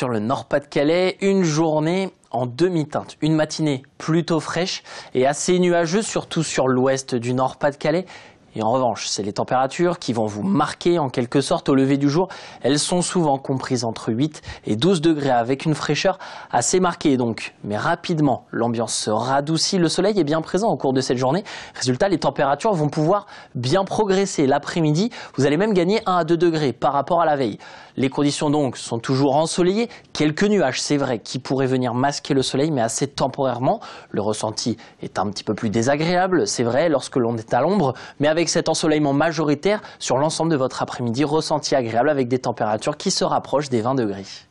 sur le Nord-Pas-de-Calais, une journée en demi-teinte, une matinée plutôt fraîche et assez nuageuse, surtout sur l'ouest du Nord-Pas-de-Calais. Et en revanche, c'est les températures qui vont vous marquer en quelque sorte au lever du jour. Elles sont souvent comprises entre 8 et 12 degrés avec une fraîcheur assez marquée donc. Mais rapidement, l'ambiance se radoucit, le soleil est bien présent au cours de cette journée. Résultat, les températures vont pouvoir bien progresser. L'après-midi, vous allez même gagner 1 à 2 degrés par rapport à la veille. Les conditions donc sont toujours ensoleillées, quelques nuages c'est vrai qui pourraient venir masquer le soleil mais assez temporairement. Le ressenti est un petit peu plus désagréable, c'est vrai, lorsque l'on est à l'ombre, mais avec cet ensoleillement majoritaire sur l'ensemble de votre après-midi, ressenti agréable avec des températures qui se rapprochent des 20 degrés.